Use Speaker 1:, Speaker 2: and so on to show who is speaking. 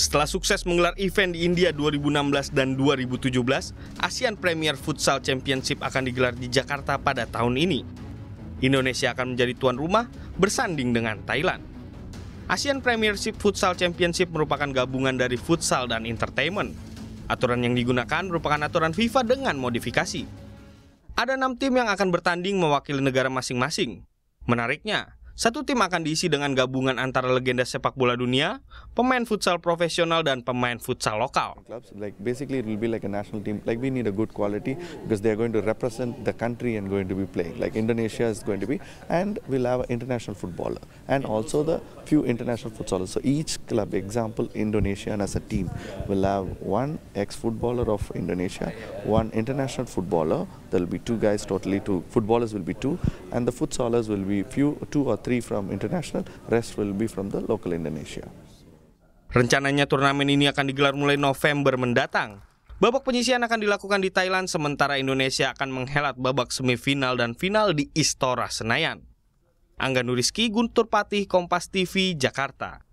Speaker 1: Setelah sukses menggelar event di India 2016 dan 2017, ASEAN Premier Futsal Championship akan digelar di Jakarta pada tahun ini. Indonesia akan menjadi tuan rumah bersanding dengan Thailand. ASEAN Premiership Futsal Championship merupakan gabungan dari futsal dan entertainment. Aturan yang digunakan merupakan aturan FIFA dengan modifikasi. Ada enam tim yang akan bertanding mewakili negara masing-masing. Menariknya, satu tim akan diisi dengan gabungan antara legenda sepak bola dunia, pemain futsal profesional dan pemain futsal lokal.
Speaker 2: Clubs like basically it will be like a national team. Like we need a good quality because they are going to represent the country and going to be playing. Like Indonesia is going to be and we'll have an international footballer and also the few international futsalers. So each club, example Indonesia as a team, will have one ex-footballer of Indonesia, one international footballer. There will be two guys totally. Two footballers will be two, and the futsalers will be few two or three three from international, rest will be from the local Indonesia.
Speaker 1: Rencananya turnamen ini akan digelar mulai November mendatang. Babak penyisian akan dilakukan di Thailand, sementara Indonesia akan menghelat babak semifinal dan final di Istora Senayan. Angga Nuriski, Guntur Patih, Kompas TV, Jakarta.